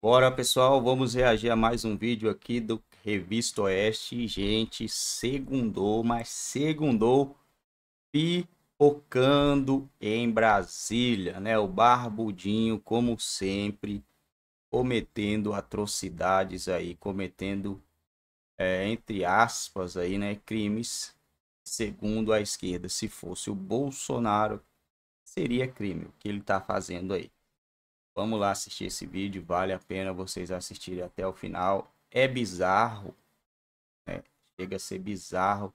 Bora, pessoal, vamos reagir a mais um vídeo aqui do Revista Oeste. Gente, segundou, mas segundou pipocando em Brasília, né? O Barbudinho, como sempre, cometendo atrocidades aí, cometendo, é, entre aspas, aí, né, crimes segundo a esquerda. Se fosse o Bolsonaro, seria crime o que ele tá fazendo aí. Vamos lá assistir esse vídeo, vale a pena vocês assistirem até o final. É bizarro, né? chega a ser bizarro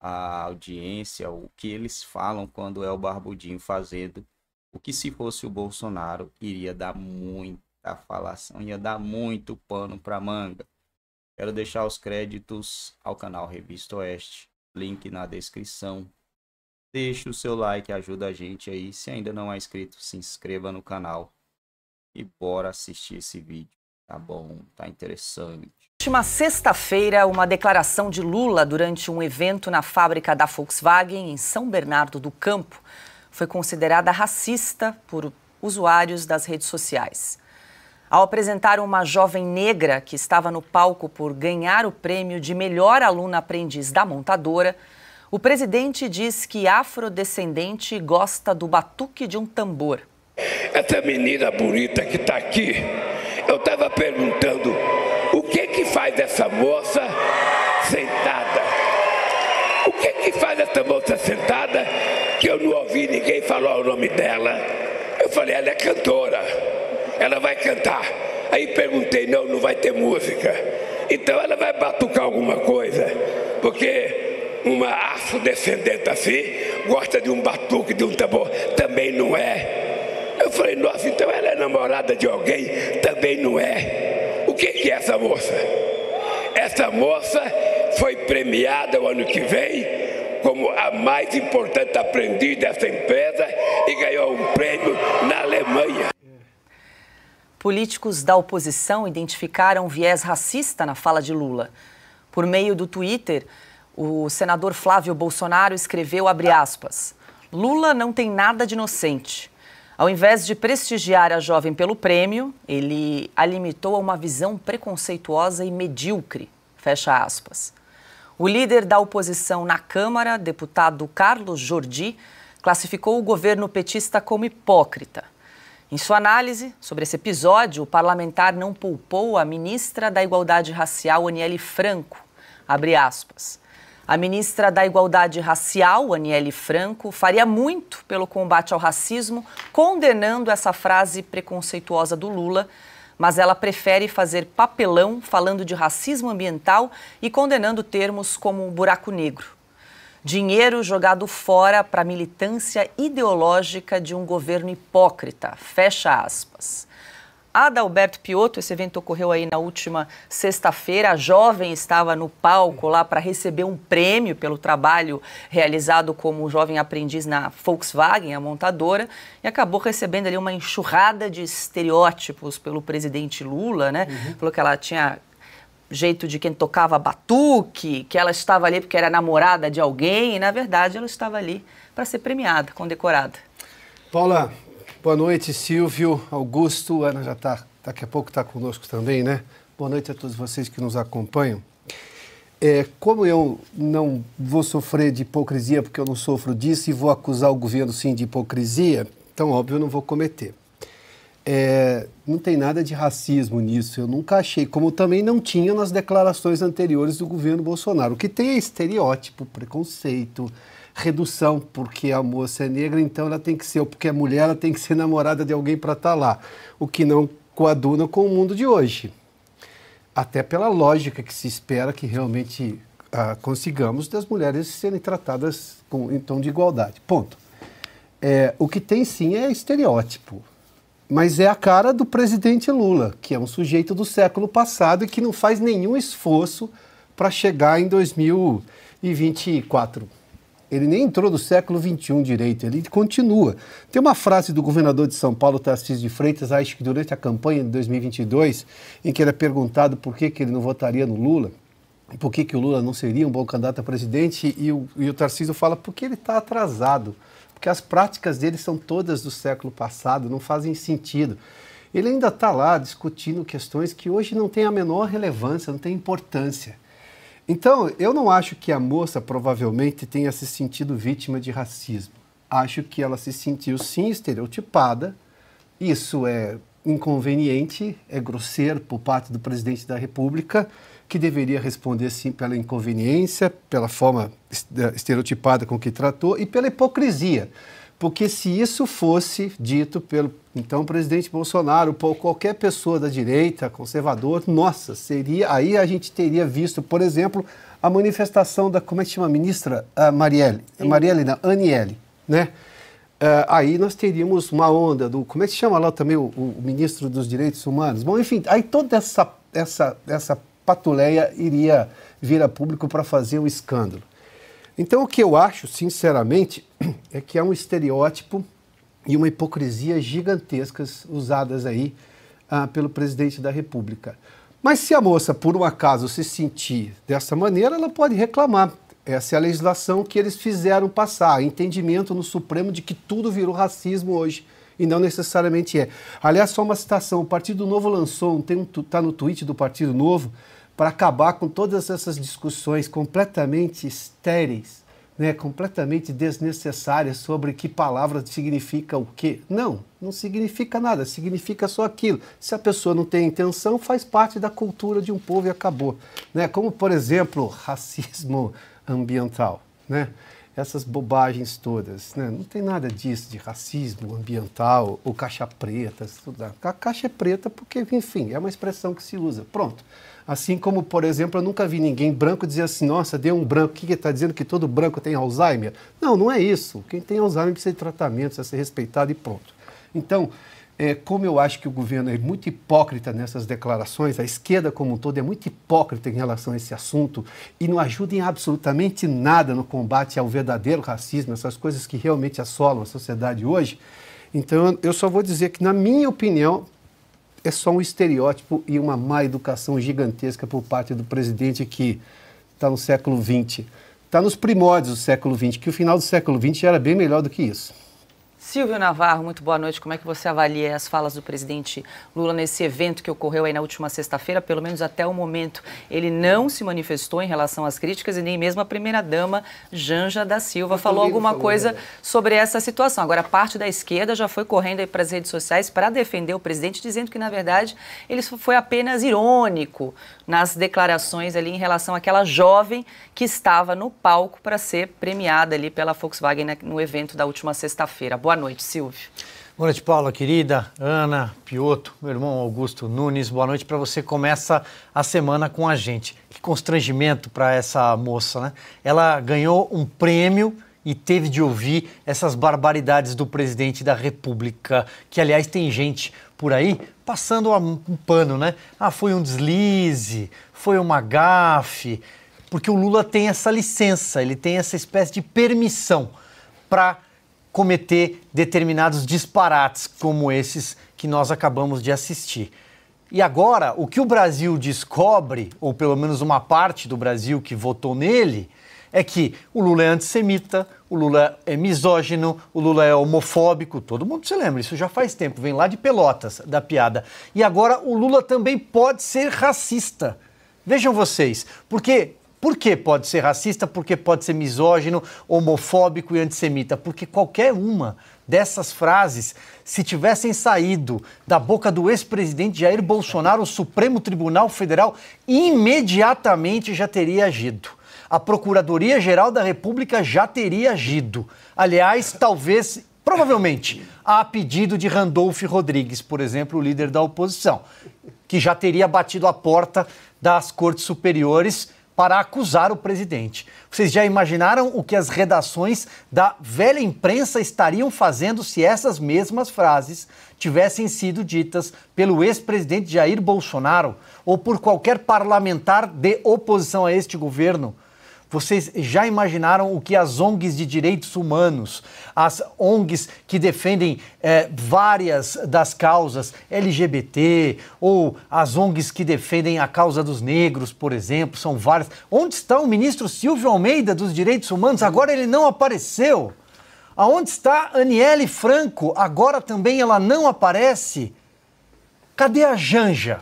a audiência, o que eles falam quando é o Barbudinho fazendo o que se fosse o Bolsonaro iria dar muita falação, ia dar muito pano para manga. Quero deixar os créditos ao canal Revista Oeste, link na descrição. Deixe o seu like, ajuda a gente aí. Se ainda não é inscrito, se inscreva no canal e bora assistir esse vídeo. Tá bom, tá interessante. Última sexta-feira, uma declaração de Lula durante um evento na fábrica da Volkswagen em São Bernardo do Campo foi considerada racista por usuários das redes sociais. Ao apresentar uma jovem negra que estava no palco por ganhar o prêmio de melhor aluna aprendiz da montadora, o presidente diz que afrodescendente gosta do batuque de um tambor. Essa menina bonita que está aqui, eu estava perguntando o que que faz essa moça sentada? O que que faz essa moça sentada que eu não ouvi ninguém falar o nome dela? Eu falei, ela é cantora, ela vai cantar. Aí perguntei, não, não vai ter música. Então ela vai batucar alguma coisa, porque uma afrodescendente assim gosta de um batuque, de um tambor, também não é eu falei, nossa, então ela é namorada de alguém? Também não é. O que, é essa moça? Essa moça foi premiada o ano que vem como a mais importante aprendiz dessa empresa e ganhou um prêmio na Alemanha. Políticos da oposição identificaram viés racista na fala de Lula. Por meio do Twitter, o senador Flávio Bolsonaro escreveu, aspas, Lula não tem nada de inocente. Ao invés de prestigiar a jovem pelo prêmio, ele a limitou a uma visão preconceituosa e medíocre. Fecha aspas. O líder da oposição na Câmara, deputado Carlos Jordi, classificou o governo petista como hipócrita. Em sua análise sobre esse episódio, o parlamentar não poupou a ministra da Igualdade Racial, Aniele Franco. Abre aspas. A ministra da Igualdade Racial, Aniele Franco, faria muito pelo combate ao racismo, condenando essa frase preconceituosa do Lula, mas ela prefere fazer papelão falando de racismo ambiental e condenando termos como buraco negro. Dinheiro jogado fora para a militância ideológica de um governo hipócrita. Fecha aspas. Adalberto Piotto. Esse evento ocorreu aí na última sexta-feira. A jovem estava no palco lá para receber um prêmio pelo trabalho realizado como jovem aprendiz na Volkswagen, a montadora, e acabou recebendo ali uma enxurrada de estereótipos pelo presidente Lula, né? Uhum. Falou que ela tinha jeito de quem tocava batuque, que ela estava ali porque era namorada de alguém, e na verdade ela estava ali para ser premiada, condecorada. Paula, Boa noite, Silvio, Augusto, Ana já está, daqui a pouco está conosco também, né? Boa noite a todos vocês que nos acompanham. É, como eu não vou sofrer de hipocrisia, porque eu não sofro disso, e vou acusar o governo sim de hipocrisia, então, óbvio, eu não vou cometer. É, não tem nada de racismo nisso, eu nunca achei, como também não tinha nas declarações anteriores do governo Bolsonaro. O que tem é estereótipo, preconceito, redução, porque a moça é negra, então ela tem que ser, ou porque é mulher, ela tem que ser namorada de alguém para estar tá lá. O que não coaduna com o mundo de hoje. Até pela lógica que se espera que realmente ah, consigamos das mulheres serem tratadas com, em tom de igualdade. Ponto. É, o que tem sim é estereótipo mas é a cara do presidente Lula, que é um sujeito do século passado e que não faz nenhum esforço para chegar em 2024. Ele nem entrou no século XXI direito, ele continua. Tem uma frase do governador de São Paulo, Tarcísio de Freitas, acho que durante a campanha de 2022, em que ele é perguntado por que, que ele não votaria no Lula, por que, que o Lula não seria um bom candidato a presidente, e o, e o Tarcísio fala porque ele está atrasado, porque as práticas dele são todas do século passado, não fazem sentido ele ainda está lá discutindo questões que hoje não têm a menor relevância, não têm importância. Então, eu não acho que a moça provavelmente tenha se sentido vítima de racismo. Acho que ela se sentiu sim estereotipada. Isso é inconveniente, é grosseiro por parte do presidente da República, que deveria responder sim pela inconveniência, pela forma estereotipada com que tratou e pela hipocrisia. Porque se isso fosse dito pelo então presidente Bolsonaro por qualquer pessoa da direita, conservador, nossa, seria aí a gente teria visto, por exemplo, a manifestação da como é que chama a ministra a ah, Marielle, Sim. Marielle não, Aniele, né? Uh, aí nós teríamos uma onda do. Como é que se chama lá também o, o, ministro dos Direitos Humanos? Bom, enfim, aí toda essa, essa, essa patuleia iria vir a público para fazer um escândalo. Então, o que eu acho, sinceramente, é que há um estereótipo e uma hipocrisia gigantescas usadas aí ah, pelo presidente da República. Mas se a moça, por um acaso, se sentir dessa maneira, ela pode reclamar. Essa é a legislação que eles fizeram passar, entendimento no Supremo de que tudo virou racismo hoje e não necessariamente é. Aliás, só uma citação: o Partido Novo lançou, tem um, tá no tweet do Partido Novo, para acabar com todas essas discussões completamente estéreis, né, completamente desnecessárias sobre que palavra significa o quê. Não, não significa nada, significa só aquilo. Se a pessoa não tem intenção, faz parte da cultura de um povo e acabou. Né? Como, por exemplo, racismo ambiental. Né? essas bobagens todas. Né? Não tem nada disso de racismo ambiental ou caixa preta. Tudo. A caixa é preta porque, enfim, é uma expressão que se usa. Pronto. Assim como, por exemplo, eu nunca vi ninguém branco dizer assim, nossa, deu um branco, o que está dizendo que todo branco tem Alzheimer? Não, não é isso. Quem tem Alzheimer precisa de tratamento, precisa ser respeitado e pronto. Então, é, como eu acho que o governo é muito hipócrita nessas declarações, a esquerda como um todo é muito hipócrita em relação a esse assunto e não ajuda em absolutamente nada no combate ao verdadeiro racismo, essas coisas que realmente assolam a sociedade hoje. Então, eu só vou dizer que, na minha opinião, é só um estereótipo e uma má educação gigantesca por parte do presidente que está no século XX. Está nos primórdios do século XX, que o final do século XX era bem melhor do que isso. Silvio Navarro, muito boa noite. Como é que você avalia as falas do presidente Lula nesse evento que ocorreu aí na última sexta-feira? Pelo menos até o momento, ele não se manifestou em relação às críticas e nem mesmo a primeira-dama Janja da Silva falou alguma falou, coisa né? sobre essa situação. Agora, parte da esquerda já foi correndo aí para as redes sociais para defender o presidente, dizendo que, na verdade, ele foi apenas irônico nas declarações ali em relação àquela jovem que estava no palco para ser premiada ali pela Volkswagen né, no evento da última sexta-feira. Boa noite, Silvio. Boa noite, Paula, querida, Ana, Pioto, meu irmão Augusto Nunes. Boa noite para você. Começa a semana com a gente. Que constrangimento para essa moça, né? Ela ganhou um prêmio e teve de ouvir essas barbaridades do presidente da República, que aliás tem gente por aí passando um pano, né? Ah, foi um deslize, foi uma gafe, porque o Lula tem essa licença, ele tem essa espécie de permissão para cometer determinados disparates como esses que nós acabamos de assistir. E agora, o que o Brasil descobre, ou pelo menos uma parte do Brasil que votou nele, é que o Lula é antissemita, o Lula é misógino, o Lula é homofóbico, todo mundo se lembra, isso já faz tempo, vem lá de Pelotas, da piada. E agora o Lula também pode ser racista. Vejam vocês, porque por que pode ser racista? Porque pode ser misógino, homofóbico e antissemita? Porque qualquer uma dessas frases, se tivessem saído da boca do ex-presidente Jair Bolsonaro, o Supremo Tribunal Federal imediatamente já teria agido a Procuradoria-Geral da República já teria agido. Aliás, talvez, provavelmente, a pedido de Randolph Rodrigues, por exemplo, o líder da oposição, que já teria batido a porta das cortes superiores para acusar o presidente. Vocês já imaginaram o que as redações da velha imprensa estariam fazendo se essas mesmas frases tivessem sido ditas pelo ex-presidente Jair Bolsonaro ou por qualquer parlamentar de oposição a este governo? Vocês já imaginaram o que as ONGs de direitos humanos, as ONGs que defendem é, várias das causas LGBT, ou as ONGs que defendem a causa dos negros, por exemplo, são várias. Onde está o ministro Silvio Almeida dos Direitos Humanos? Agora ele não apareceu. Aonde está Aniele Franco? Agora também ela não aparece. Cadê a Janja?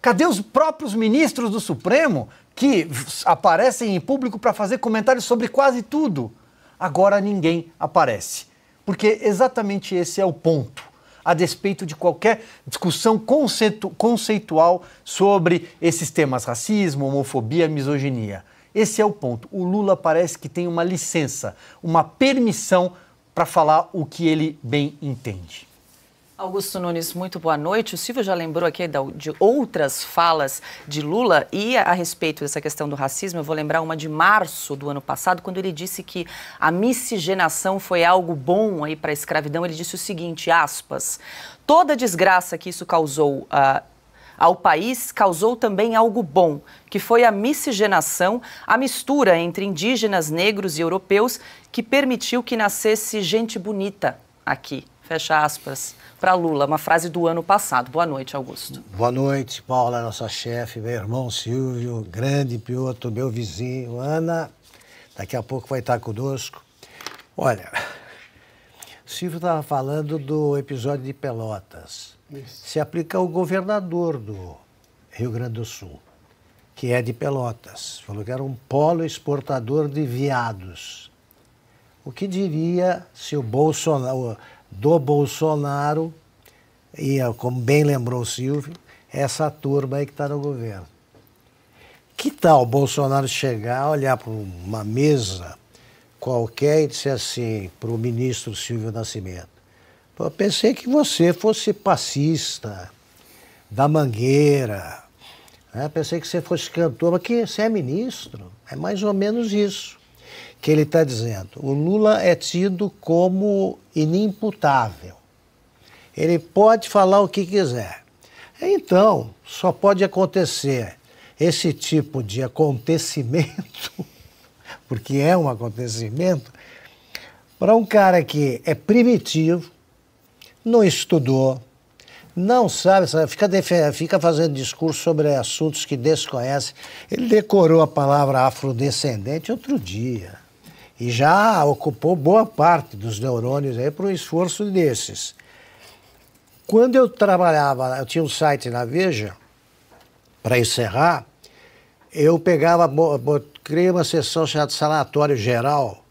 Cadê os próprios ministros do Supremo? que aparecem em público para fazer comentários sobre quase tudo. Agora ninguém aparece. Porque exatamente esse é o ponto a despeito de qualquer discussão conceitu conceitual sobre esses temas racismo, homofobia, misoginia. Esse é o ponto. O Lula parece que tem uma licença, uma permissão para falar o que ele bem entende. Augusto Nunes, muito boa noite. O Silvio já lembrou aqui de outras falas de Lula e a respeito dessa questão do racismo, eu vou lembrar uma de março do ano passado, quando ele disse que a miscigenação foi algo bom aí para a escravidão. Ele disse o seguinte, aspas, toda desgraça que isso causou uh, ao país causou também algo bom, que foi a miscigenação, a mistura entre indígenas, negros e europeus, que permitiu que nascesse gente bonita aqui fecha aspas, para Lula, uma frase do ano passado. Boa noite, Augusto. Boa noite, Paula, nossa chefe, meu irmão Silvio, grande Piotr, meu vizinho, Ana, daqui a pouco vai estar conosco. Olha, o Silvio estava falando do episódio de Pelotas. Isso. Se aplica ao governador do Rio Grande do Sul, que é de Pelotas. Falou que era um polo exportador de viados. O que diria se o Bolsonaro do Bolsonaro e, como bem lembrou o Silvio, essa turma aí que está no governo. Que tal Bolsonaro chegar, olhar para uma mesa qualquer e dizer assim para o ministro Silvio Nascimento: Eu pensei que você fosse passista da Mangueira, né? pensei que você fosse cantor, mas que você é ministro. É mais ou menos isso que ele está dizendo. O Lula é tido como inimputável. Ele pode falar o que quiser. Então, só pode acontecer esse tipo de acontecimento, porque é um acontecimento, para um cara que é primitivo, não estudou, não sabe, sabe fica, fica, fazendo discurso sobre assuntos que desconhece. Ele decorou a palavra afrodescendente outro dia e já ocupou boa parte dos neurônios aí para um esforço desses. Quando eu trabalhava, eu tinha um site na Veja, para encerrar, eu pegava, criei uma sessão chamada Salatório Geral,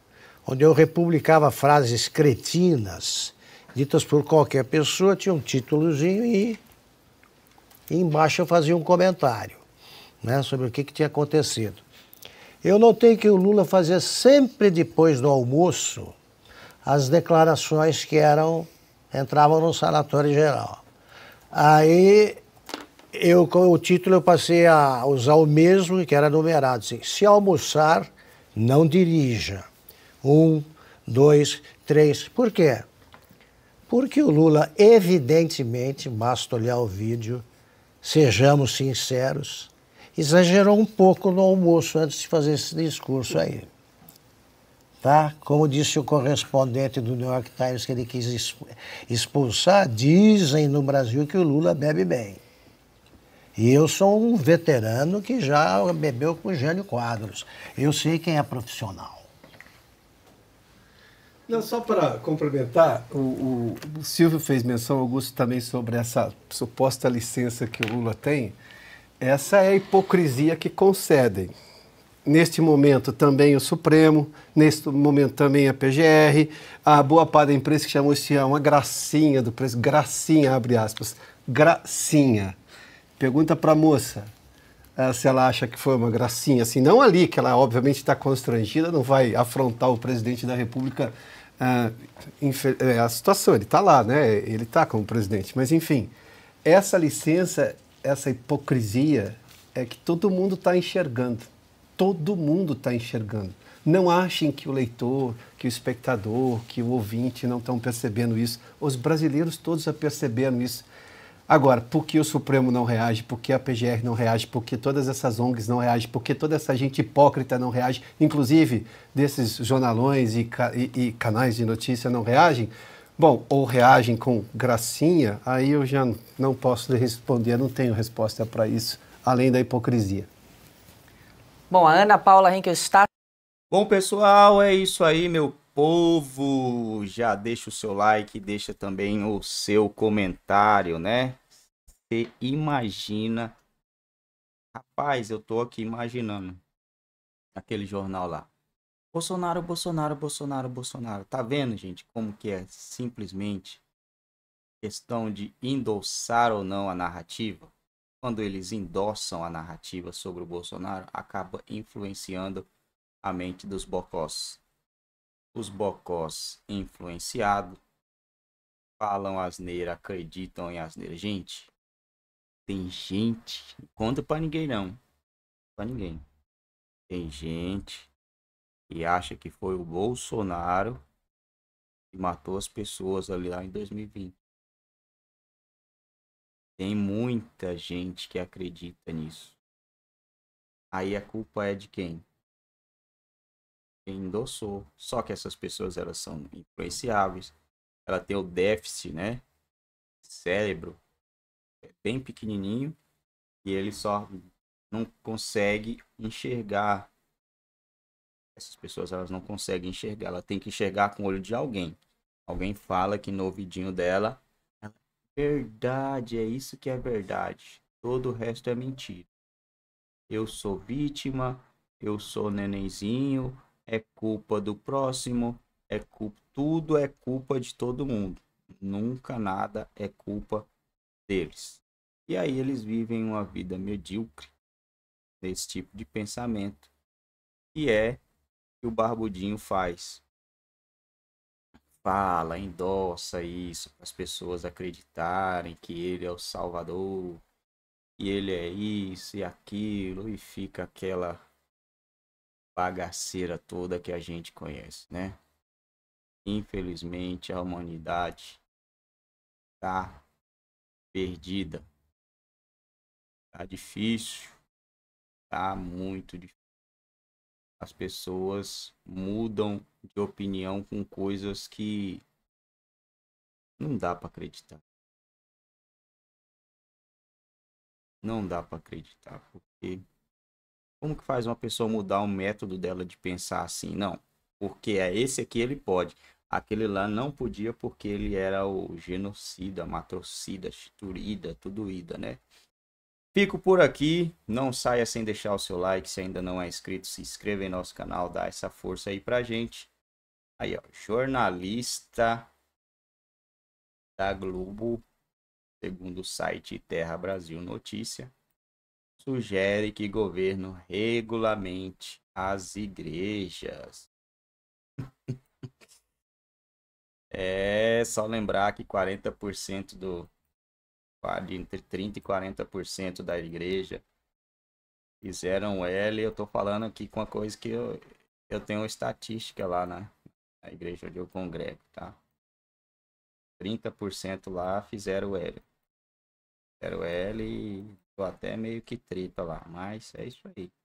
onde eu republicava frases cretinas, ditas por qualquer pessoa, tinha um títulozinho e, e embaixo eu fazia um comentário né, sobre o que, que tinha acontecido. Eu notei que o Lula fazia sempre depois do almoço as declarações que eram entravam no sanatório geral. Aí eu com o título eu passei a usar o mesmo que era numerado, assim, se almoçar não dirija. Um, dois, três. Por quê? Porque o Lula, evidentemente, basta olhar o vídeo, sejamos sinceros, exagerou um pouco no almoço antes de fazer esse discurso aí. Tá? Como disse o correspondente do New York Times que ele quis expulsar, dizem no Brasil que o Lula bebe bem. E eu sou um veterano que já bebeu com o Quadros. Eu sei quem é profissional. Não, só para complementar, o, o, o Silvio fez menção, Augusto, também sobre essa suposta licença que o Lula tem. Essa é a hipocrisia que concedem. Neste momento também o Supremo, neste momento também a PGR, a boa parte da imprensa que chamou isso uma gracinha do preço, gracinha, abre aspas, gracinha. Pergunta para a moça eh, se ela acha que foi uma gracinha, assim, não ali, que ela obviamente está constrangida, não vai afrontar o presidente da República eh, eh, a situação, ele está lá, né? ele está como presidente. Mas, enfim, essa licença essa hipocrisia é que todo mundo está enxergando. Todo mundo está enxergando. Não achem que o leitor, que o espectador, que o ouvinte não estão percebendo isso. Os brasileiros todos já perceberam isso. Agora, por que o Supremo não reage? Por que a PGR não reage? Por que todas essas ONGs não reagem? Por que toda essa gente hipócrita não reage? Inclusive, desses jornalões e, e, e canais de notícia não reagem? Bom, ou reagem com gracinha, aí eu já não posso lhe responder, não tenho resposta para isso, além da hipocrisia. Bom, a Ana Paula está? Bom, pessoal, é isso aí, meu povo. Já deixa o seu like, deixa também o seu comentário, né? Você imagina. Rapaz, eu tô aqui imaginando aquele jornal lá. Bolsonaro, Bolsonaro, Bolsonaro, Bolsonaro. Tá vendo, gente, como que é simplesmente questão de endossar ou não a narrativa? Quando eles endossam a narrativa sobre o Bolsonaro, acaba influenciando a mente dos bocós. Os bocós influenciados falam asneira, acreditam em asneira. Gente, tem gente, não conta pra ninguém não, pra ninguém. Tem gente e acha que foi o Bolsonaro que matou as pessoas ali lá em 2020. Tem muita gente que acredita nisso. Aí a culpa é de quem? Quem endossou. Só que essas pessoas elas são influenciáveis. Ela tem o déficit, né? Cérebro é bem pequenininho e ele só não consegue enxergar essas pessoas elas não conseguem enxergar, ela tem que enxergar com o olho de alguém. Alguém fala que no ouvidinho dela, é verdade, é isso que é verdade. Todo o resto é mentira. Eu sou vítima, eu sou nenenzinho, é culpa do próximo, é culpa, tudo é culpa de todo mundo. Nunca nada é culpa deles. E aí eles vivem uma vida medíocre desse tipo de pensamento, que é que o Barbudinho faz. Fala, endossa isso para as pessoas acreditarem que ele é o Salvador, e ele é isso e aquilo, e fica aquela bagaceira toda que a gente conhece, né? Infelizmente, a humanidade está perdida. está difícil. está muito difícil as pessoas mudam de opinião com coisas que não dá para acreditar. Não dá para acreditar, porque como que faz uma pessoa mudar o método dela de pensar assim? Não, porque é esse aqui ele pode. Aquele lá não podia porque ele era o genocida, matrocida, chiturida, tudo ida, né? Fico por aqui. Não saia sem deixar o seu like. Se ainda não é inscrito, se inscreva em nosso canal, dá essa força aí pra gente. Aí, ó, jornalista da Globo, segundo o site Terra Brasil Notícia, sugere que governo regulamente as igrejas. é só lembrar que 40% do entre 30% e 40% da igreja fizeram L. Eu estou falando aqui com a coisa que eu, eu tenho estatística lá na, né, na igreja onde eu congrego, tá? 30% lá fizeram L. Fizeram L e tô até meio que treta lá, mas é isso aí.